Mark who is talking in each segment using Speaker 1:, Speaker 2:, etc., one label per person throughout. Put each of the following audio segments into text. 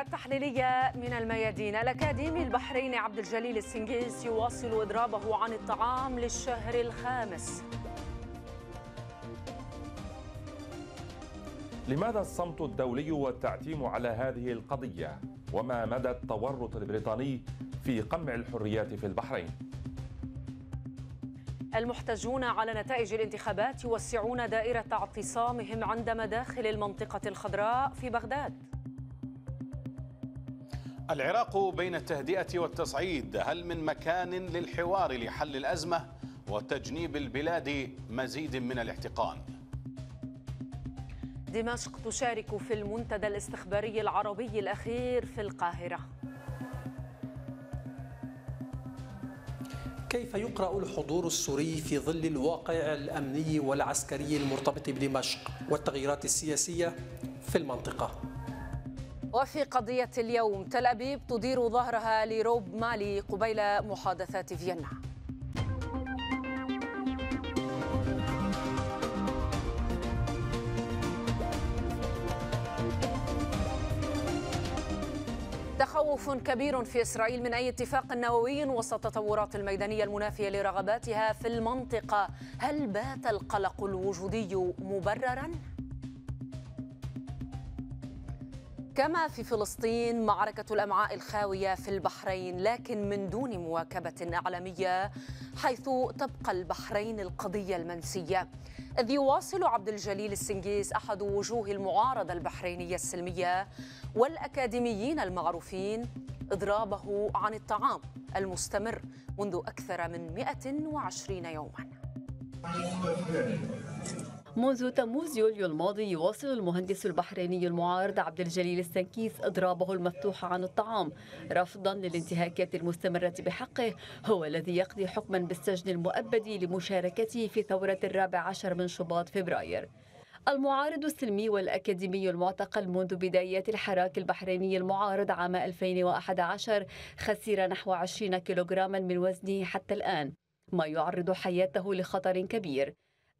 Speaker 1: التحليلية من الميادين الأكاديمي البحريني عبد الجليل السنجيس يواصل إضرابه عن الطعام للشهر الخامس
Speaker 2: لماذا الصمت الدولي والتعتيم على هذه القضية؟ وما مدى التورط البريطاني في قمع الحريات في البحرين؟
Speaker 1: المحتجون على نتائج الانتخابات يوسعون دائرة اعتصامهم عند مداخل المنطقة الخضراء في بغداد
Speaker 3: العراق بين التهدئة والتصعيد هل من مكان للحوار لحل الأزمة وتجنيب البلاد مزيد من الاحتقان
Speaker 1: دمشق تشارك في المنتدى الاستخباري العربي الأخير في القاهرة
Speaker 4: كيف يقرأ الحضور السوري في ظل الواقع الأمني والعسكري المرتبط بدمشق والتغييرات السياسية في المنطقة؟
Speaker 1: وفي قضية اليوم تل أبيب تدير ظهرها لروب مالي قبيل محادثات فيينا تخوف كبير في إسرائيل من أي اتفاق نووي وسط التطورات الميدانية المنافية لرغباتها في المنطقة هل بات القلق الوجودي مبرراً؟ كما في فلسطين معركة الأمعاء الخاوية في البحرين لكن من دون مواكبة إعلامية حيث تبقى البحرين القضية المنسية إذ يواصل عبد الجليل السنجيس أحد وجوه المعارضة البحرينية السلمية والأكاديميين المعروفين إضرابه عن الطعام المستمر منذ أكثر من 120 يوماً
Speaker 5: منذ تموز يوليو الماضي يواصل المهندس البحريني المعارض عبد الجليل السنكيس إضرابه المفتوح عن الطعام رفضا للانتهاكات المستمرة بحقه هو الذي يقضي حكما بالسجن المؤبد لمشاركته في ثورة الرابع عشر من شباط فبراير المعارض السلمي والأكاديمي المعتقل منذ بدايات الحراك البحريني المعارض عام 2011 خسر نحو 20 كيلوغراما من وزنه حتى الآن ما يعرض حياته لخطر كبير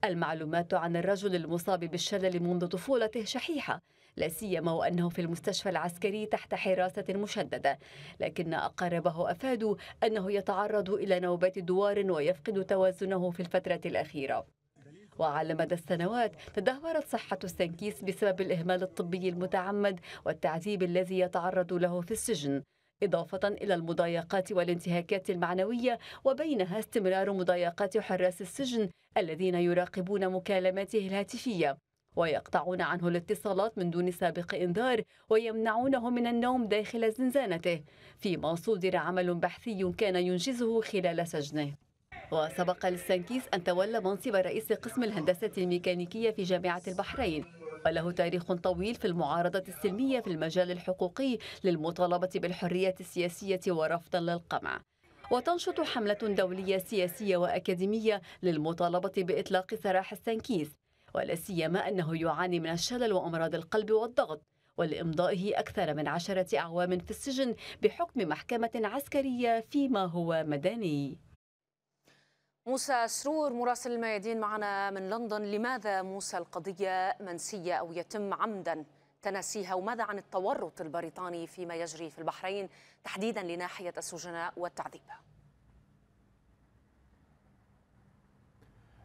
Speaker 5: المعلومات عن الرجل المصاب بالشلل منذ طفولته شحيحة لا سيما وأنه في المستشفى العسكري تحت حراسة مشددة لكن أقاربه أفادوا أنه يتعرض إلى نوبات دوار ويفقد توازنه في الفترة الأخيرة وعلى مدى السنوات تدهورت صحة السنكيس بسبب الإهمال الطبي المتعمد والتعذيب الذي يتعرض له في السجن إضافة إلى المضايقات والانتهاكات المعنوية وبينها استمرار مضايقات حراس السجن الذين يراقبون مكالماته الهاتفية ويقطعون عنه الاتصالات من دون سابق انذار ويمنعونه من النوم داخل زنزانته فيما صدر عمل بحثي كان ينجزه خلال سجنه وسبق للسنكيس أن تولى منصب رئيس قسم الهندسة الميكانيكية في جامعة البحرين وله تاريخ طويل في المعارضة السلمية في المجال الحقوقي للمطالبة بالحرية السياسية ورفضا للقمع وتنشط حملة دولية سياسية وأكاديمية للمطالبة بإطلاق سراح السنكيس ولا سيما أنه يعاني من الشلل وأمراض القلب والضغط ولإمضائه أكثر من عشرة أعوام في السجن بحكم محكمة عسكرية فيما هو مدني
Speaker 1: موسى سرور مراسل الميادين معنا من لندن لماذا موسى القضية منسية أو يتم عمدا تناسيها وماذا عن التورط البريطاني فيما يجري في البحرين تحديدا لناحية السجناء والتعذيب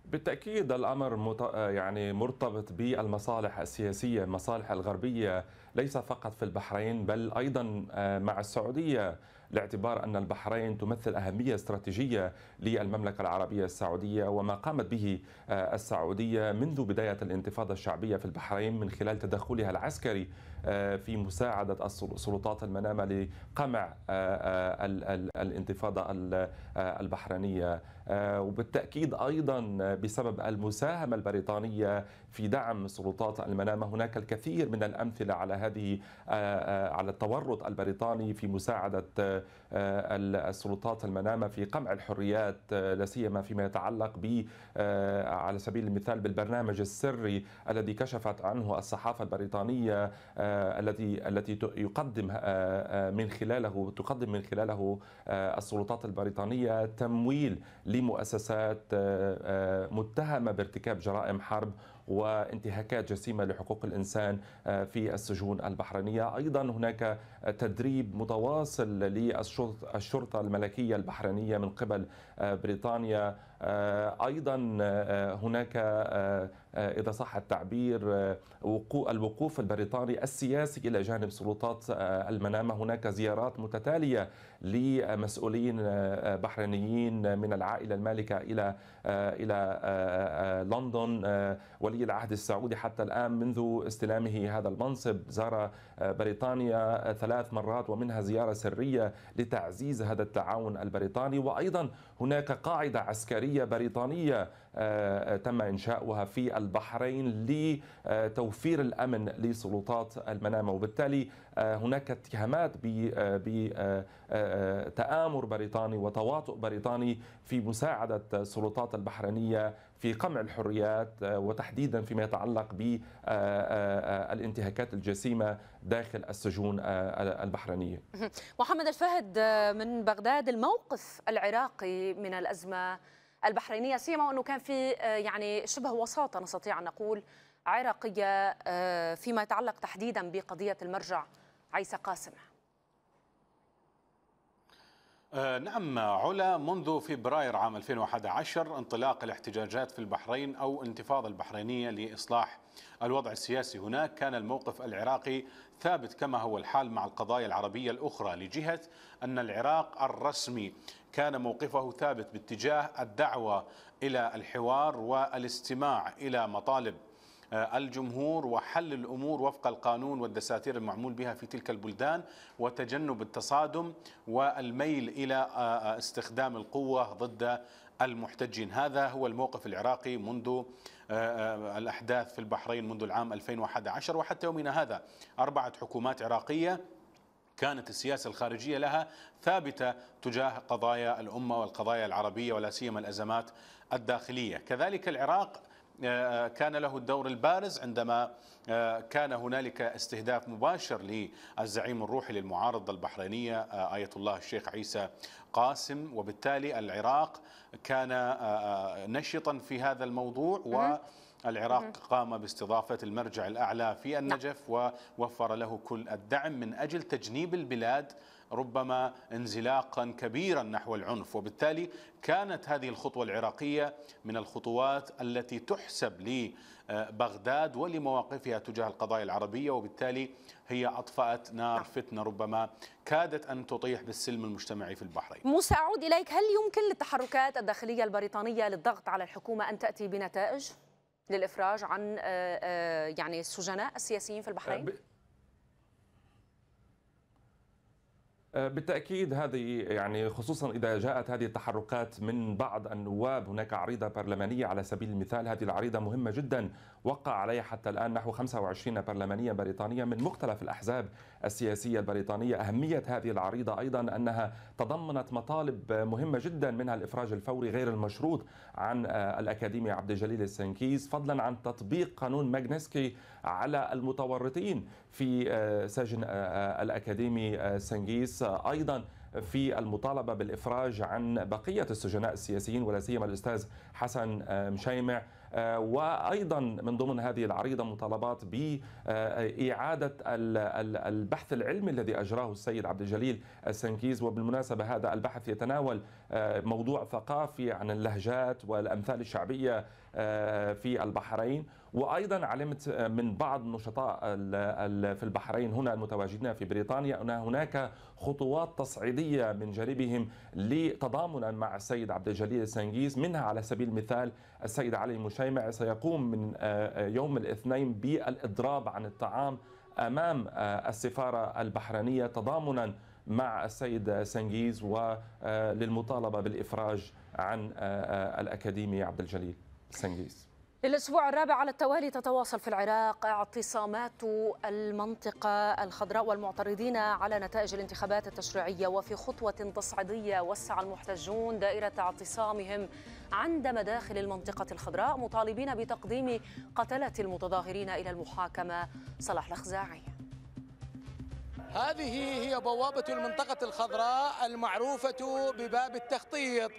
Speaker 2: بالتاكيد الامر يعني مرتبط بالمصالح السياسيه، المصالح الغربيه ليس فقط في البحرين بل ايضا آه، مع السعوديه، باعتبار أن البحرين تمثل أهمية استراتيجية للمملكة العربية السعودية وما قامت به آه، السعودية منذ بداية الانتفاضة الشعبية في البحرين من خلال تدخلها العسكري آه، في مساعدة السلطات المنامة لقمع آه، آه، الانتفاضة البحرينية وبالتأكيد أيضا بسبب المساهمة البريطانية في دعم سلطات المنامة هناك الكثير من الأمثلة على هذه على التورط البريطاني في مساعدة السلطات المنامة في قمع الحريات لا سيما فيما يتعلق ب على سبيل المثال بالبرنامج السري الذي كشفت عنه الصحافة البريطانية الذي التي يقدم آه، آه، من خلاله تقدم من خلاله آه، السلطات البريطانيه تمويل لمؤسسات متهمه بارتكاب جرائم حرب وانتهاكات جسيمه لحقوق الانسان في السجون البحرينيه، ايضا هناك تدريب متواصل للشرطه الملكيه البحرينيه من قبل بريطانيا آه، ايضا آه، آه، هناك اذا صح التعبير الوقوف البريطاني السياسي الى جانب سلطات المنامه هناك زيارات متتاليه لمسؤولين بحرينيين من العائله المالكه الى الى لندن ولي العهد السعودي حتى الان منذ استلامه هذا المنصب زار بريطانيا ثلاث مرات ومنها زياره سريه لتعزيز هذا التعاون البريطاني وايضا هناك قاعده عسكريه بحرية بريطانية آه، آه، تم إنشاؤها في البحرين لتوفير الأمن لسلطات المنامة وبالتالي آه، هناك اتهامات بتآمر بريطاني وتواطؤ بريطاني في مساعدة السلطات البحرينية في قمع الحريات وتحديدا فيما يتعلق بالانتهاكات الجسيمة داخل السجون البحرينية
Speaker 1: محمد الفهد من بغداد الموقف العراقي من الأزمة البحرينيه سيما انه كان في آه، يعني شبه وساطه نستطيع ان نقول عراقيه آه، فيما يتعلق تحديدا بقضيه المرجع عيسى قاسم
Speaker 3: آه، نعم علا منذ فبراير عام 2011 انطلاق الاحتجاجات في البحرين أو انتفاضة البحرينية لإصلاح الوضع السياسي هناك كان الموقف العراقي ثابت كما هو الحال مع القضايا العربية الأخرى لجهة أن العراق الرسمي كان موقفه ثابت باتجاه الدعوة إلى الحوار والاستماع إلى مطالب آه، الجمهور وحل الأمور وفق القانون والدساتير المعمول بها في تلك البلدان وتجنب التصادم والميل إلى آه، آه، استخدام القوة ضد المحتجين هذا هو الموقف العراقي منذ الأحداث في البحرين منذ العام 2011 وحتى يومنا هذا أربعة حكومات عراقية كانت السياسة الخارجية لها ثابتة تجاه قضايا الأمة والقضايا العربية ولا سيما الأزمات الداخلية كذلك العراق آه، كان له الدور البارز عندما آه، كان هنالك استهداف مباشر للزعيم الروحي للمعارضة البحرينية آه، آية الله الشيخ عيسى قاسم وبالتالي العراق كان نشطا في هذا الموضوع و العراق قام باستضافة المرجع الأعلى في نعم. النجف ووفر له كل الدعم من أجل تجنيب البلاد ربما انزلاقا كبيرا نحو العنف وبالتالي كانت هذه الخطوة العراقية من الخطوات التي تحسب لبغداد ولمواقفها تجاه القضايا العربية وبالتالي هي أطفأت نار نعم. فتنة ربما كادت أن تطيح بالسلم المجتمعي في البحرين
Speaker 1: موسى أعود إليك هل يمكن للتحركات الداخلية البريطانية للضغط على الحكومة أن تأتي بنتائج؟ للإفراج عن آه، آه، يعني السجناء السياسيين في البحرين؟ أه،
Speaker 2: آه، بالتاكيد هذه يعني خصوصا اذا جاءت هذه التحركات من بعض النواب هناك عريضه برلمانيه على سبيل المثال هذه العريضه مهمه جدا وقع عليها حتى الان نحو 25 برلمانيه بريطانيه من مختلف الاحزاب السياسية البريطانية أهمية هذه العريضة أيضا أنها تضمنت مطالب مهمة جدا منها الإفراج الفوري غير المشروط عن آه، الأكاديمي عبد الجليل السنكيز فضلا عن تطبيق قانون ماجنسكي على المتورطين في آه، سجن آه، الأكاديمي سنكيز أيضا في المطالبة بالإفراج عن بقية السجناء السياسيين ولا سيما الأستاذ حسن مشيمع آه، وايضا من ضمن هذه العريضه مطالبات باعاده البحث العلمي الذي اجراه السيد عبد الجليل السنكيز وبالمناسبه هذا البحث يتناول آه، موضوع ثقافي عن اللهجات والامثال الشعبيه آه، في البحرين وايضا علمت من بعض النشطاء في البحرين هنا المتواجدين في بريطانيا ان هناك خطوات تصعيديه من جانبهم لتضامنا مع السيد عبد الجليل السنجيز منها على سبيل المثال السيد علي مشيمع سيقوم من آه، آه، يوم الاثنين بالاضراب عن الطعام امام السفاره البحرينيه تضامنا مع السيد سنجيز وللمطالبه بالافراج عن الاكاديمي عبد الجليل سنجيز
Speaker 1: الأسبوع الرابع على التوالي تتواصل في العراق اعتصامات المنطقة الخضراء والمعترضين على نتائج الانتخابات التشريعية وفي خطوة تصعيدية وسع المحتجون دائرة اعتصامهم عند مداخل المنطقة الخضراء مطالبين بتقديم قتلة المتظاهرين إلى المحاكمة صلاح الخزاعي
Speaker 6: هذه هي بوابة المنطقة الخضراء المعروفة بباب التخطيط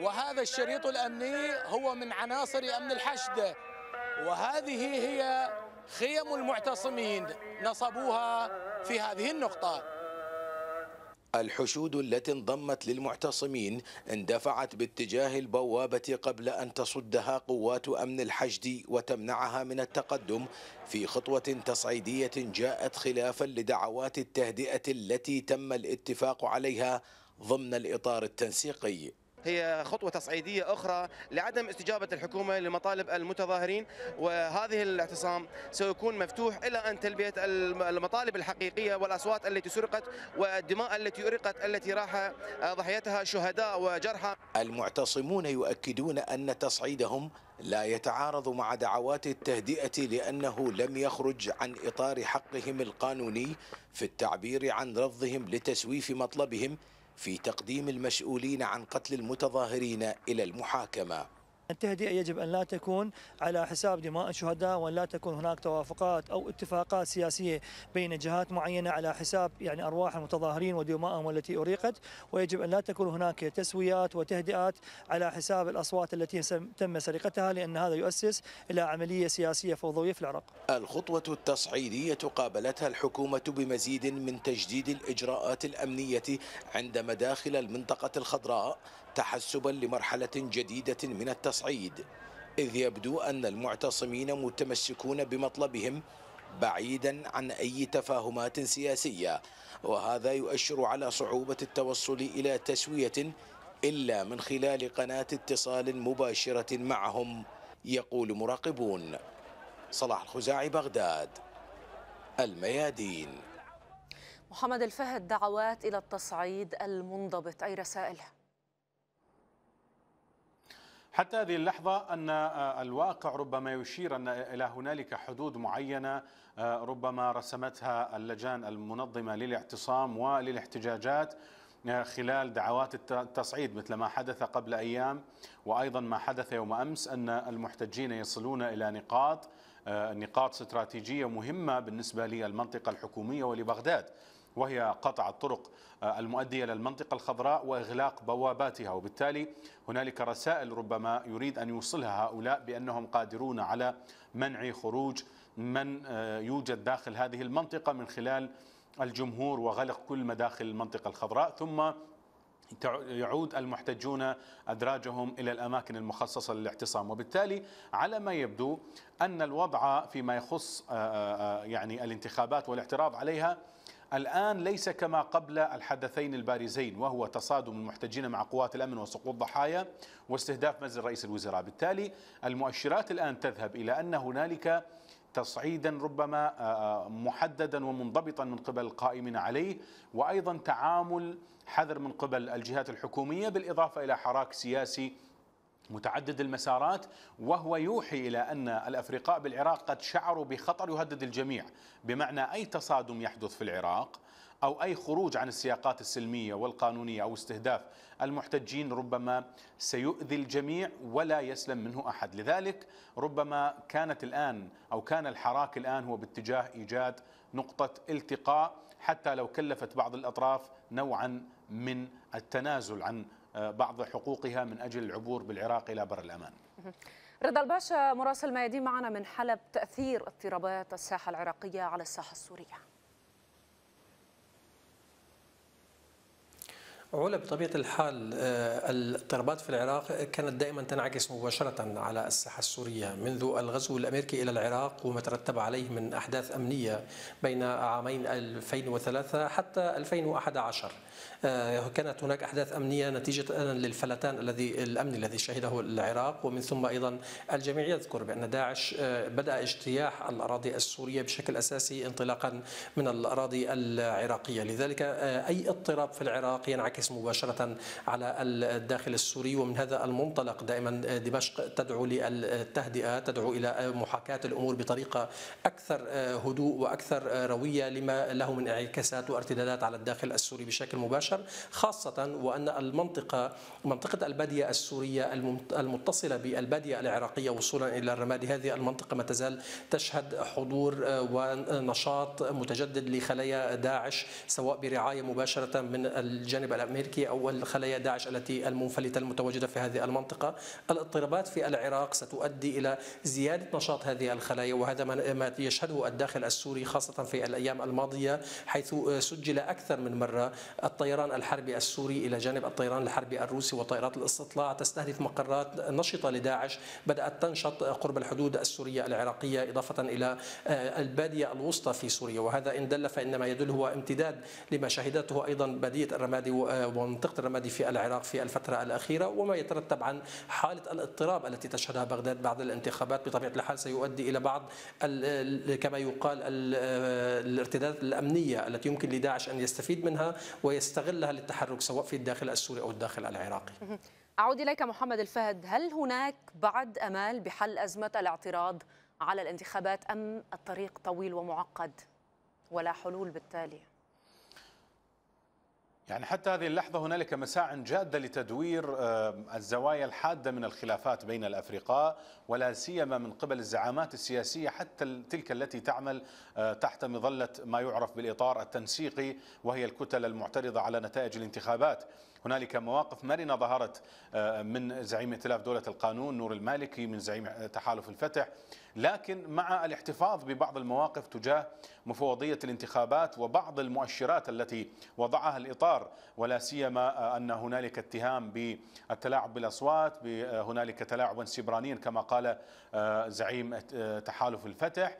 Speaker 6: وهذا الشريط الأمني هو من عناصر أمن الحشد وهذه هي خيم المعتصمين نصبوها في هذه النقطة الحشود التي انضمت للمعتصمين اندفعت باتجاه البوابة قبل أن تصدها قوات أمن الحشد وتمنعها من التقدم في خطوة تصعيدية جاءت خلافا لدعوات التهدئة التي تم الاتفاق عليها ضمن الإطار التنسيقي هي خطوة تصعيدية أخرى لعدم استجابة الحكومة لمطالب المتظاهرين وهذه الاعتصام سيكون مفتوح إلى أن تلبية المطالب الحقيقية والأصوات التي سرقت والدماء التي أرقت التي راح آه، ضحيتها شهداء وجرحى المعتصمون يؤكدون أن تصعيدهم لا يتعارض مع دعوات التهدئة لأنه لم يخرج عن إطار حقهم القانوني في التعبير عن رفضهم لتسويف مطلبهم في تقديم المسؤولين عن قتل المتظاهرين إلى المحاكمة
Speaker 7: التهدئة يجب أن لا تكون على حساب دماء الشهداء وأن لا تكون هناك توافقات أو اتفاقات سياسية بين جهات معينة على حساب يعني أرواح المتظاهرين ودمائهم التي أريقت ويجب أن لا تكون هناك تسويات وتهدئات على حساب الأصوات التي تم سرقتها لأن هذا يؤسس إلى عملية سياسية فوضوية في العراق
Speaker 6: الخطوة التصعيدية قابلتها الحكومة بمزيد من تجديد الإجراءات الأمنية عند مداخل المنطقة الخضراء تحسبا لمرحلة جديدة من التصعيد إذ يبدو أن المعتصمين متمسكون بمطلبهم بعيدا عن أي تفاهمات سياسية وهذا يؤشر على صعوبة التوصل إلى تسوية إلا من خلال قناة اتصال مباشرة معهم يقول مراقبون صلاح الخزاعي بغداد الميادين
Speaker 1: محمد الفهد دعوات إلى التصعيد المنضبط أي رسائله
Speaker 3: حتى هذه اللحظة أن آه، الواقع ربما يشير أن إلى هنالك حدود معينة آه، ربما رسمتها اللجان المنظمة للاعتصام وللاحتجاجات آه، خلال دعوات التصعيد مثل ما حدث قبل أيام وأيضا ما حدث يوم أمس أن المحتجين يصلون إلى نقاط نقاط استراتيجية مهمة بالنسبة للمنطقة الحكومية ولبغداد وهي قطع الطرق آه، المؤدية للمنطقه الخضراء وإغلاق بواباتها وبالتالي هنالك رسائل ربما يريد أن يوصلها هؤلاء بأنهم قادرون على منع خروج من آه، يوجد داخل هذه المنطقة من خلال الجمهور وغلق كل مداخل المنطقة الخضراء ثم يعود المحتجون أدراجهم إلى الأماكن المخصصة للاعتصام وبالتالي على ما يبدو أن الوضع فيما يخص آه، يعني الانتخابات والاعتراض عليها الآن ليس كما قبل الحدثين البارزين وهو تصادم المحتجين مع قوات الأمن وسقوط ضحايا واستهداف منزل رئيس الوزراء بالتالي المؤشرات الآن تذهب إلى أن هنالك تصعيدا ربما آه، آه، محددا ومنضبطا من قبل القائمين عليه وايضا تعامل حذر من قبل الجهات الحكوميه بالاضافه الى حراك سياسي متعدد المسارات وهو يوحي إلى أن الأفرقاء بالعراق قد شعروا بخطر يهدد الجميع بمعنى أي تصادم يحدث في العراق أو أي خروج عن السياقات السلمية والقانونية أو استهداف المحتجين ربما سيؤذي الجميع ولا يسلم منه أحد لذلك ربما كانت الآن أو كان الحراك الآن هو باتجاه إيجاد نقطة التقاء حتى لو كلفت بعض الأطراف نوعا من التنازل عن آه، بعض حقوقها من أجل العبور بالعراق إلى بر الأمان
Speaker 1: رضا الباشا مراسل ميادين معنا من حلب تأثير اضطرابات الساحة العراقية على الساحة السورية
Speaker 4: علا بطبيعة الحال آه، الاضطرابات في العراق كانت دائما تنعكس مباشرة على الساحة السورية منذ الغزو الأمريكي إلى العراق وما ترتب عليه من أحداث أمنية بين عامين 2003 حتى 2011 آه، كانت هناك أحداث أمنية نتيجة للفلتان الذي الأمني الذي شهده العراق ومن ثم أيضا الجميع يذكر بأن داعش آه، بدأ اجتياح الأراضي السورية بشكل أساسي انطلاقا من الأراضي العراقية لذلك آه، أي اضطراب في العراق ينعكس مباشرة على الداخل السوري ومن هذا المنطلق دائما دمشق تدعو للتهدئة تدعو إلى محاكاة الأمور بطريقة أكثر هدوء وأكثر روية لما له من انعكاسات وارتدادات على الداخل السوري بشكل مباشر مباشر خاصة وأن المنطقة منطقة البادية السورية المتصلة بالبادية العراقية وصولا إلى الرمادي هذه المنطقة ما تزال تشهد حضور آه، ونشاط متجدد لخلايا داعش سواء برعاية مباشرة من الجانب الأمريكي أو الخلايا داعش التي المنفلتة المتواجدة في هذه المنطقة الاضطرابات في العراق ستؤدي إلى زيادة نشاط هذه الخلايا وهذا ما يشهده الداخل السوري خاصة في الأيام الماضية حيث آه، سجل أكثر من مرة الطيران الحربي السوري إلى جانب الطيران الحربي الروسي وطائرات الاستطلاع تستهدف مقرات نشطة لداعش بدأت تنشط قرب الحدود السورية العراقية إضافة إلى آه، البادية الوسطى في سوريا وهذا إن دل فإنما يدل هو امتداد لما شهدته أيضا بادية الرمادي آه، ومنطقة الرمادي في العراق في الفترة الأخيرة وما يترتب عن حالة الاضطراب التي تشهدها بغداد بعد الانتخابات بطبيعة الحال سيؤدي إلى بعض كما يقال آه، الارتدادات الأمنية التي يمكن لداعش أن يستفيد منها وي يستغلها للتحرك سواء في الداخل السوري أو الداخل العراقي
Speaker 1: أعود إليك محمد الفهد هل هناك بعد أمال بحل أزمة الاعتراض على الانتخابات أم الطريق طويل ومعقد ولا حلول بالتالي؟
Speaker 3: يعني حتى هذه اللحظة هنالك مساع جادة لتدوير الزوايا الحادة من الخلافات بين الأفرقاء ولا سيما من قبل الزعامات السياسية حتى تلك التي تعمل آه، تحت مظلة ما يعرف بالإطار التنسيقي وهي الكتل المعترضة على نتائج الانتخابات هنالك مواقف مرنه ظهرت آه، من زعيم ائتلاف دوله القانون نور المالكي من زعيم تحالف الفتح لكن مع الاحتفاظ ببعض المواقف تجاه مفوضيه الانتخابات وبعض المؤشرات التي وضعها الاطار ولا سيما آه، ان هنالك اتهام بالتلاعب بالاصوات هنالك تلاعبا سبرانيا كما قال آه، زعيم تحالف الفتح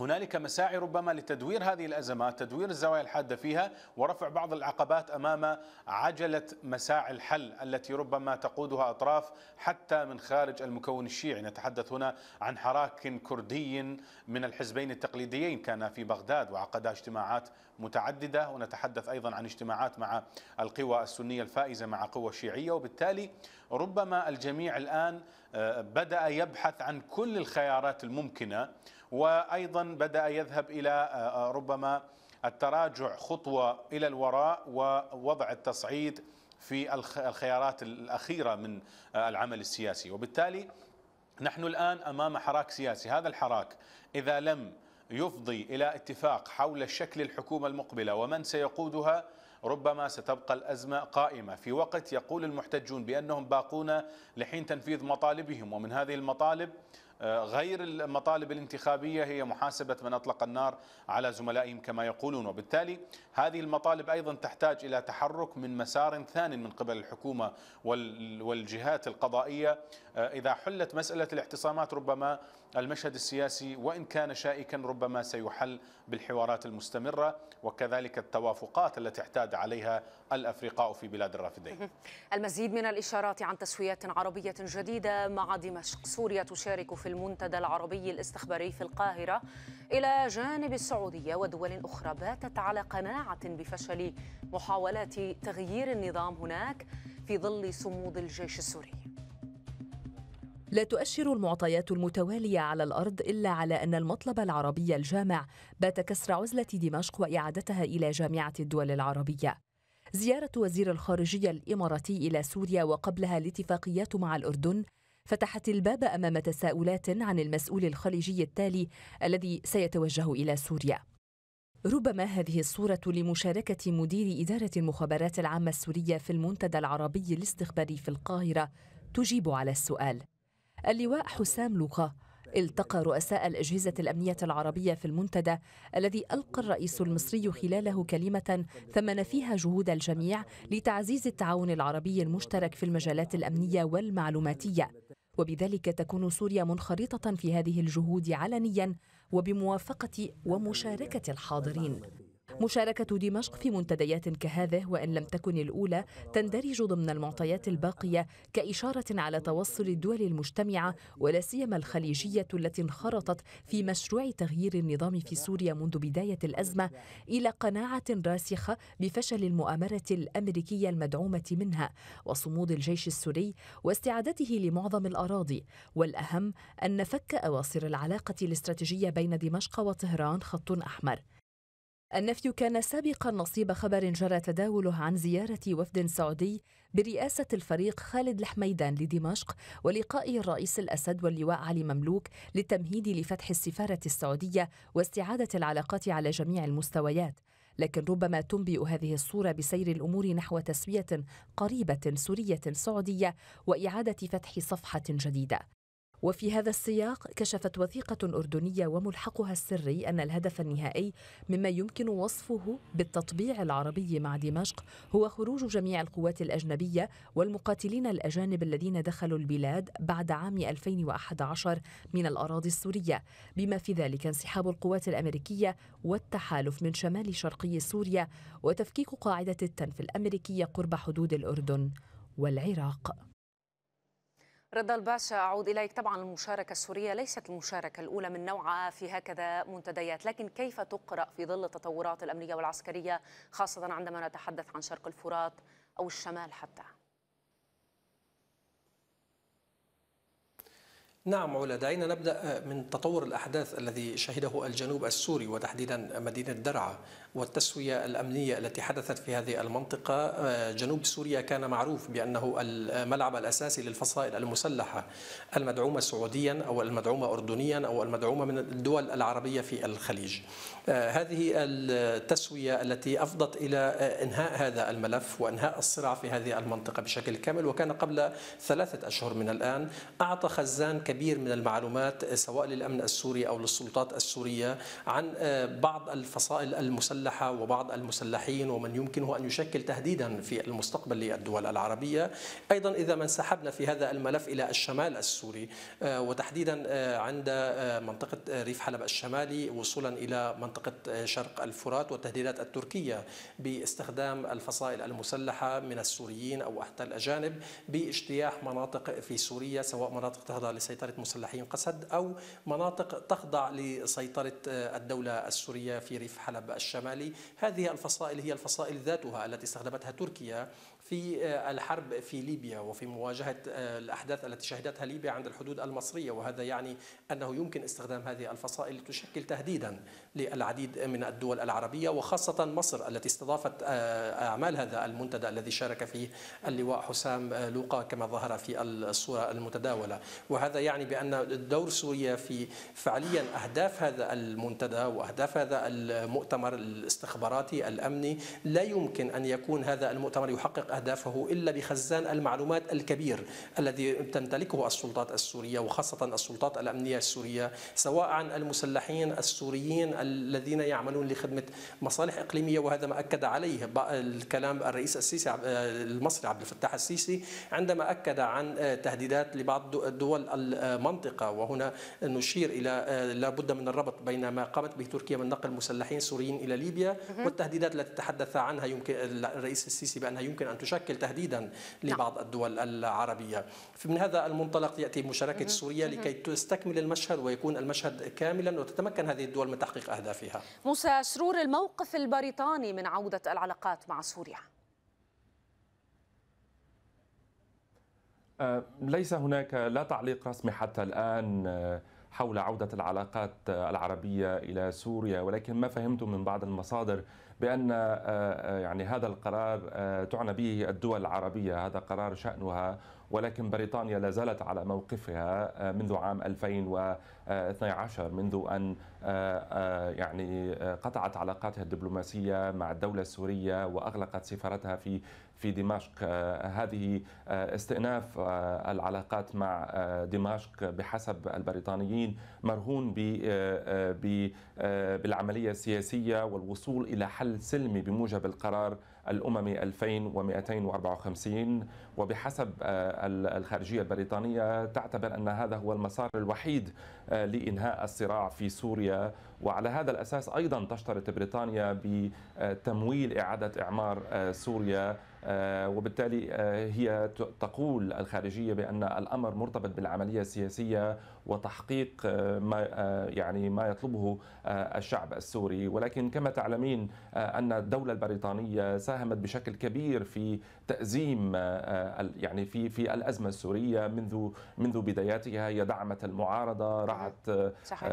Speaker 3: هنالك مساعي ربما لتدوير هذه الازمات، تدوير الزوايا الحاده فيها ورفع بعض العقبات امام عجله مساعي الحل التي ربما تقودها اطراف حتى من خارج المكون الشيعي، نتحدث هنا عن حراك كردي من الحزبين التقليديين كان في بغداد وعقدا اجتماعات متعدده ونتحدث ايضا عن اجتماعات مع القوى السنيه الفائزه مع قوى شيعيه وبالتالي ربما الجميع الان آه، بدا يبحث عن كل الخيارات الممكنه وايضا بدا يذهب الى آه، آه، ربما التراجع خطوه الى الوراء ووضع التصعيد في الخيارات الاخيره من آه، العمل السياسي وبالتالي نحن الان امام حراك سياسي هذا الحراك اذا لم يفضي الى اتفاق حول شكل الحكومه المقبله ومن سيقودها ربما ستبقى الازمه قائمه في وقت يقول المحتجون بانهم باقون لحين تنفيذ مطالبهم ومن هذه المطالب غير المطالب الانتخابية هي محاسبة من أطلق النار على زملائهم كما يقولون وبالتالي هذه المطالب أيضا تحتاج إلى تحرك من مسار ثان من قبل الحكومة والجهات القضائية إذا حلت مسألة الاعتصامات ربما المشهد السياسي وإن كان شائكا ربما سيحل بالحوارات المستمرة وكذلك التوافقات التي اعتاد عليها الأفرقاء في بلاد الرافدين
Speaker 1: المزيد من الإشارات عن تسويات عربية جديدة مع دمشق سوريا تشارك في المنتدى العربي الاستخباري في القاهرة إلى جانب السعودية ودول أخرى باتت على قناعة بفشل محاولات تغيير النظام هناك في ظل صمود الجيش السوري
Speaker 8: لا تؤشر المعطيات المتوالية على الأرض إلا على أن المطلب العربي الجامع بات كسر عزلة دمشق وإعادتها إلى جامعة الدول العربية زيارة وزير الخارجية الإماراتي إلى سوريا وقبلها الاتفاقيات مع الأردن فتحت الباب أمام تساؤلات عن المسؤول الخليجي التالي الذي سيتوجه إلى سوريا ربما هذه الصورة لمشاركة مدير إدارة المخابرات العامة السورية في المنتدى العربي الاستخباري في القاهرة تجيب على السؤال اللواء حسام لوقا التقى رؤساء الأجهزة الأمنية العربية في المنتدى الذي ألقى الرئيس المصري خلاله كلمة ثمن فيها جهود الجميع لتعزيز التعاون العربي المشترك في المجالات الأمنية والمعلوماتية وبذلك تكون سوريا منخرطة في هذه الجهود علنيا وبموافقة ومشاركة الحاضرين مشاركة دمشق في منتديات كهذه وإن لم تكن الأولى تندرج ضمن المعطيات الباقية كإشارة على توصل الدول المجتمعة ولا سيما الخليجية التي انخرطت في مشروع تغيير النظام في سوريا منذ بداية الأزمة إلى قناعة راسخة بفشل المؤامرة الأمريكية المدعومة منها وصمود الجيش السوري واستعادته لمعظم الأراضي والأهم أن فك أواصر العلاقة الاستراتيجية بين دمشق وطهران خط أحمر النفي كان سابقا نصيب خبر جرى تداوله عن زيارة وفد سعودي برئاسة الفريق خالد الحميدان لدمشق ولقاء الرئيس الأسد واللواء علي مملوك للتمهيد لفتح السفارة السعودية واستعادة العلاقات على جميع المستويات لكن ربما تنبئ هذه الصورة بسير الأمور نحو تسوية قريبة سورية سعودية وإعادة فتح صفحة جديدة وفي هذا السياق كشفت وثيقة أردنية وملحقها السري أن الهدف النهائي مما يمكن وصفه بالتطبيع العربي مع دمشق هو خروج جميع القوات الأجنبية والمقاتلين الأجانب الذين دخلوا البلاد بعد عام 2011 من الأراضي السورية بما في ذلك انسحاب القوات الأمريكية والتحالف من شمال شرقي سوريا وتفكيك قاعدة التنف الأمريكية قرب حدود الأردن والعراق
Speaker 1: رضا الباشا أعود إليك طبعا المشاركة السورية ليست المشاركة الأولى من نوعها في هكذا منتديات لكن كيف تقرأ في ظل التطورات الأمنية والعسكرية خاصة عندما نتحدث عن شرق الفرات أو الشمال حتى
Speaker 4: نعم علا دعينا نبدأ من تطور الأحداث الذي شهده الجنوب السوري وتحديدا مدينة درعا والتسوية الأمنية التي حدثت في هذه المنطقة آه، جنوب سوريا كان معروف بأنه الملعب الأساسي للفصائل المسلحة المدعومة سعوديا أو المدعومة أردنيا أو المدعومة من الدول العربية في الخليج آه، هذه التسوية التي أفضت إلى آه، إنهاء هذا الملف وإنهاء الصراع في هذه المنطقة بشكل كامل وكان قبل ثلاثة أشهر من الآن أعطى خزان كبير من المعلومات سواء للأمن السوري أو للسلطات السورية عن بعض الفصائل المسلحة المسلحة وبعض المسلحين ومن يمكنه أن يشكل تهديدا في المستقبل للدول العربية أيضا إذا ما انسحبنا في هذا الملف إلى الشمال السوري آه، وتحديدا آه، عند آه، منطقة ريف حلب الشمالي وصولا إلى منطقة شرق الفرات والتهديدات التركية باستخدام الفصائل المسلحة من السوريين أو حتى الأجانب باجتياح مناطق في سوريا سواء مناطق تخضع لسيطرة مسلحين قسد أو مناطق تخضع لسيطرة الدولة السورية في ريف حلب الشمالي الشمالي هذه الفصائل هي الفصائل ذاتها التي استخدمتها تركيا في آه، الحرب في ليبيا وفي مواجهة آه، الأحداث التي شهدتها ليبيا عند الحدود المصرية وهذا يعني أنه يمكن استخدام هذه الفصائل لتشكل تهديدا للعديد من الدول العربية وخاصة مصر التي استضافت آه، أعمال هذا المنتدى الذي شارك فيه اللواء حسام لوقا كما ظهر في الصورة المتداولة وهذا يعني بأن دور سوريا في فعليا أهداف هذا المنتدى وأهداف هذا المؤتمر الاستخباراتي الأمني لا يمكن أن يكون هذا المؤتمر يحقق أهدافه إلا بخزان المعلومات الكبير الذي تمتلكه السلطات السورية وخاصة السلطات الأمنية السورية سواء عن المسلحين السوريين الذين يعملون لخدمة مصالح إقليمية وهذا ما أكد عليه الكلام الرئيس السيسي المصري عبد الفتاح السيسي عندما أكد عن تهديدات لبعض دول المنطقة وهنا نشير إلى لا بد من الربط بين ما قامت به تركيا من نقل مسلحين سوريين إلى ليبيا والتهديدات التي تحدث عنها يمكن الرئيس السيسي بأنها يمكن أن تشكل تهديدا نعم. لبعض الدول العربية فمن هذا المنطلق يأتي مشاركة سوريا لكي تستكمل المشهد ويكون المشهد كاملا وتتمكن هذه الدول من تحقيق أهدافها
Speaker 1: موسى شرور الموقف البريطاني من عودة العلاقات مع سوريا
Speaker 2: أه، ليس هناك لا تعليق رسمي حتى الآن أه، حول عودة العلاقات العربية إلى سوريا ولكن ما فهمت من بعض المصادر بأن آه، آه، يعني هذا القرار آه، تعنى به الدول العربية هذا قرار شأنها ولكن بريطانيا لا زالت على موقفها منذ عام 2012 منذ أن يعني قطعت علاقاتها الدبلوماسية مع الدولة السورية وأغلقت سفارتها في في دمشق آه، هذه آه، استئناف آه، العلاقات مع دمشق بحسب البريطانيين مرهون بالعملية السياسية والوصول إلى حل سلمي بموجب القرار الأممي 2254 وبحسب الخارجية البريطانية تعتبر أن هذا هو المسار الوحيد لإنهاء الصراع في سوريا وعلى هذا الأساس أيضا تشترط بريطانيا بتمويل إعادة إعمار سوريا آه، وبالتالي آه، هي تقول الخارجية بأن الأمر مرتبط بالعملية السياسية وتحقيق آه، ما آه، يعني ما يطلبه آه، الشعب السوري ولكن كما تعلمين ان الدوله البريطانيه ساهمت بشكل كبير في تازيم يعني في في الازمه السوريه منذ منذ بداياتها هي دعمت المعارضه رعت صحيح.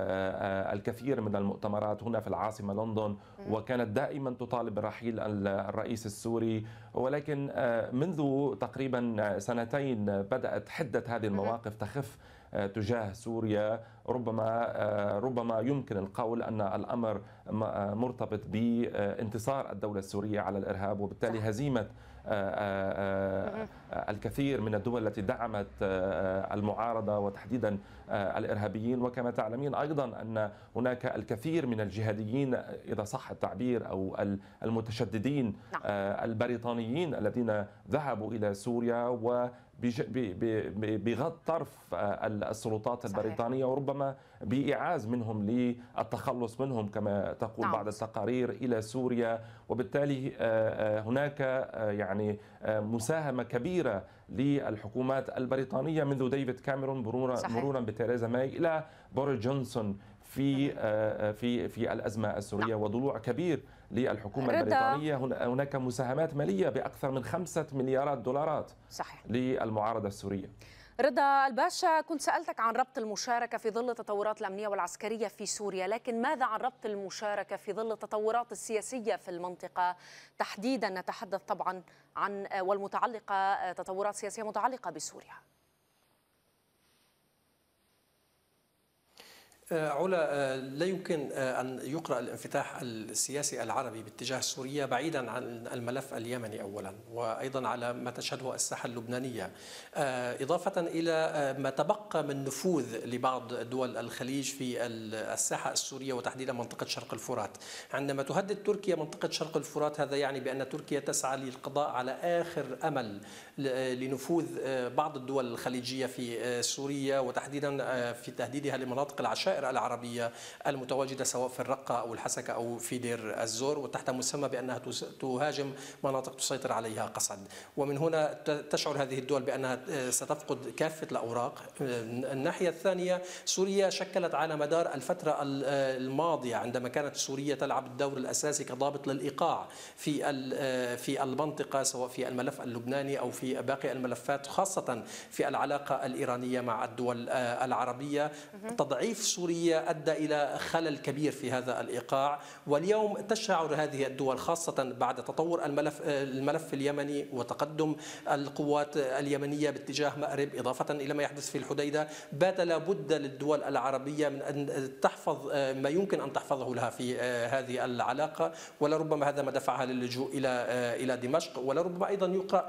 Speaker 2: الكثير من المؤتمرات هنا في العاصمه لندن وكانت دائما تطالب برحيل الرئيس السوري ولكن منذ تقريبا سنتين بدات حده هذه المواقف تخف آه، تجاه سوريا ربما آه، ربما يمكن القول ان الامر آه، مرتبط بانتصار الدوله السوريه على الارهاب وبالتالي هزيمه الكثير من الدول التي دعمت المعارضه وتحديدا الارهابيين وكما تعلمين ايضا ان هناك الكثير من الجهاديين اذا صح التعبير او المتشددين نعم. البريطانيين الذين ذهبوا الى سوريا و بغض طرف آه، السلطات البريطانية وربما بإعاز منهم للتخلص منهم كما تقول نعم. بعض التقارير إلى سوريا وبالتالي آه، آه، هناك يعني مساهمة كبيرة للحكومات البريطانية منذ ديفيد كاميرون مرورا, مرورا بتيريزا ماي إلى بوريس جونسون في في في الازمه السوريه نعم. وضلوع كبير للحكومة رضا. البريطانية هناك مساهمات مالية بأكثر من خمسة مليارات دولارات صحيح. للمعارضة السورية
Speaker 1: رضا الباشا كنت سألتك عن ربط المشاركة في ظل التطورات الأمنية والعسكرية في سوريا لكن ماذا عن ربط المشاركة في ظل التطورات السياسية في المنطقة تحديدا نتحدث طبعا عن والمتعلقة تطورات سياسية متعلقة بسوريا
Speaker 4: آه، علا آه، لا يمكن آه، أن يقرأ الانفتاح السياسي العربي باتجاه سوريا بعيدا عن الملف اليمني أولا وأيضا على ما تشهده الساحة اللبنانية إضافة إلى ما تبقى من نفوذ لبعض دول الخليج في الساحة السورية وتحديدا منطقة شرق الفرات عندما تهدد تركيا منطقة شرق الفرات هذا يعني بأن تركيا تسعى للقضاء على آخر أمل لنفوذ بعض الدول الخليجية في سوريا وتحديدا في تهديدها لمناطق العشائر الشوارع العربية المتواجدة سواء في الرقة أو الحسكة أو في دير الزور وتحت مسمى بأنها تهاجم مناطق تسيطر عليها قصد ومن هنا تشعر هذه الدول بأنها آه، ستفقد كافة الأوراق آه، الناحية الثانية سوريا شكلت على مدار الفترة آه، الماضية عندما كانت سوريا تلعب الدور الأساسي كضابط للإيقاع في في المنطقة سواء في الملف اللبناني أو في باقي الملفات خاصة في العلاقة الإيرانية مع الدول العربية تضعيف سوريا السورية أدى إلى خلل كبير في هذا الإيقاع واليوم تشعر هذه الدول خاصة بعد تطور الملف, الملف اليمني وتقدم القوات اليمنية باتجاه مأرب إضافة إلى ما يحدث في الحديدة بات لابد للدول العربية من أن تحفظ ما يمكن أن تحفظه لها في آه، هذه العلاقة ولربما هذا ما دفعها للجوء إلى آه، إلى دمشق ولربما أيضا يقرأ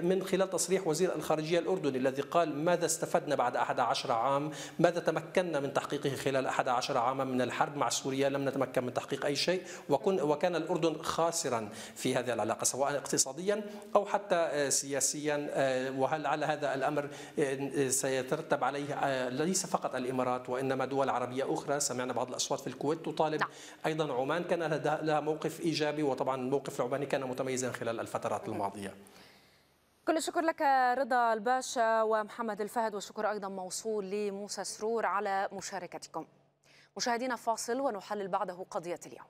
Speaker 4: من خلال تصريح وزير الخارجية الأردني الذي قال ماذا استفدنا بعد 11 عام ماذا تمكنا من تحقيقه خلال 11 عاما من الحرب مع سوريا لم نتمكن من تحقيق أي شيء وكان الأردن خاسرا في هذه العلاقة سواء اقتصاديا أو حتى آه، سياسيا آه، وهل على هذا الأمر آه، سيترتب عليه ليس فقط الإمارات وإنما دول عربية أخرى سمعنا بعض الأصوات في الكويت تطالب نعم. أيضا عمان كان لها موقف إيجابي وطبعا الموقف العماني كان متميزا خلال الفترات الماضية
Speaker 1: كل الشكر لك رضا الباشا ومحمد الفهد والشكر أيضا موصول لموسى سرور على مشاركتكم مشاهدينا فاصل ونحلل بعده قضية اليوم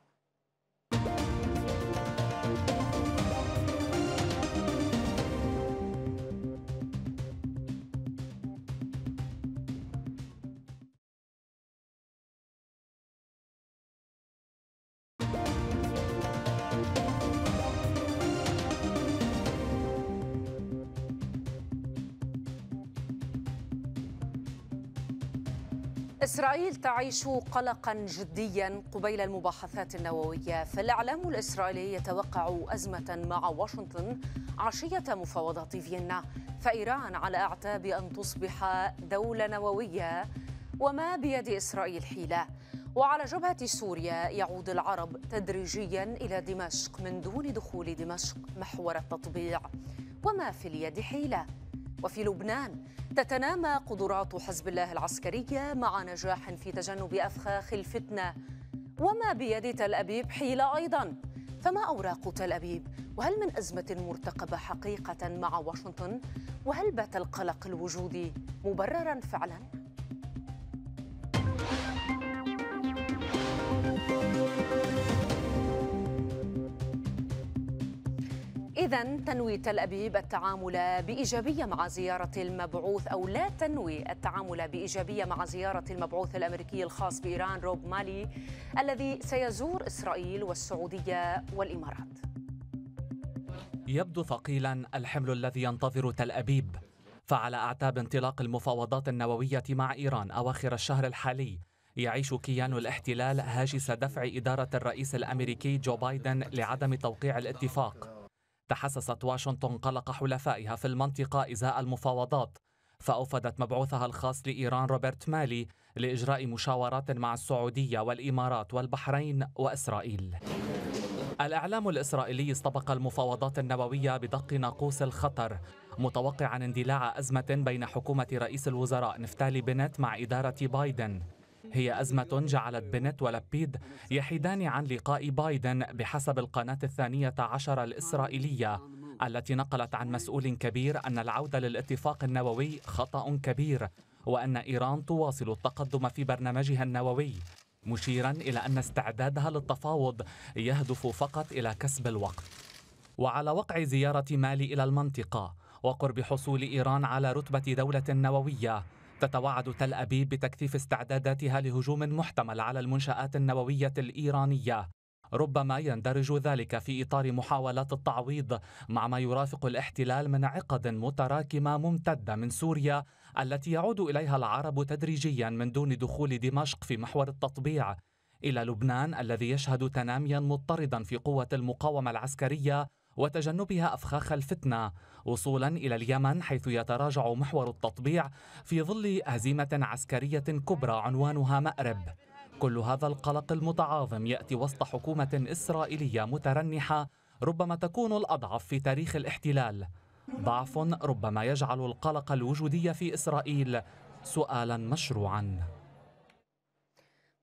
Speaker 1: إسرائيل تعيش قلقا جديا قبيل المباحثات النووية فالإعلام الإسرائيلي يتوقع أزمة مع واشنطن عشية مفاوضات فيينا فإيران على أعتاب أن تصبح دولة نووية وما بيد إسرائيل حيلة وعلى جبهة سوريا يعود العرب تدريجيا إلى دمشق من دون دخول دمشق محور التطبيع وما في اليد حيلة وفي لبنان تتنامى قدرات حزب الله العسكرية مع نجاح في تجنب أفخاخ الفتنة وما بيد تل أبيب حيلة أيضاً فما أوراق تل أبيب؟ وهل من أزمة مرتقبة حقيقة مع واشنطن؟ وهل بات القلق الوجودي مبرراً فعلاً؟ إذا تنوي تل أبيب التعامل بإيجابية مع زيارة المبعوث أو لا تنوي التعامل بإيجابية مع زيارة المبعوث الأمريكي الخاص بإيران روب مالي الذي سيزور إسرائيل والسعودية والإمارات.
Speaker 9: يبدو ثقيلا الحمل الذي ينتظر تل أبيب فعلى أعتاب انطلاق المفاوضات النووية مع إيران أواخر الشهر الحالي يعيش كيان الاحتلال هاجس دفع إدارة الرئيس الأمريكي جو بايدن لعدم توقيع الاتفاق تحسست واشنطن قلق حلفائها في المنطقة إزاء المفاوضات فأوفدت مبعوثها الخاص لإيران روبرت مالي لإجراء مشاورات مع السعودية والإمارات والبحرين وإسرائيل الإعلام الإسرائيلي استبق المفاوضات النووية بدق ناقوس الخطر متوقعا اندلاع أزمة بين حكومة رئيس الوزراء نفتالي بنت مع إدارة بايدن هي أزمة جعلت بنت ولبيد يحيدان عن لقاء بايدن بحسب القناة الثانية عشر الإسرائيلية التي نقلت عن مسؤول كبير أن العودة للاتفاق النووي خطأ كبير وأن إيران تواصل التقدم في برنامجها النووي مشيرا إلى أن استعدادها للتفاوض يهدف فقط إلى كسب الوقت وعلى وقع زيارة مالي إلى المنطقة وقرب حصول إيران على رتبة دولة نووية تتوعد تل أبيب بتكثيف استعداداتها لهجوم محتمل على المنشآت النووية الإيرانية ربما يندرج ذلك في إطار محاولات التعويض مع ما يرافق الاحتلال من عقد متراكمة ممتدة من سوريا التي يعود إليها العرب تدريجيا من دون دخول دمشق في محور التطبيع إلى لبنان الذي يشهد تناميا مضطردا في قوة المقاومة العسكرية وتجنبها أفخاخ الفتنة وصولا إلى اليمن حيث يتراجع محور التطبيع في ظل هزيمة عسكرية كبرى عنوانها مأرب كل هذا القلق المتعاظم يأتي وسط حكومة إسرائيلية مترنحة ربما تكون الأضعف في تاريخ الاحتلال ضعف ربما يجعل القلق الوجودي في إسرائيل سؤالا مشروعا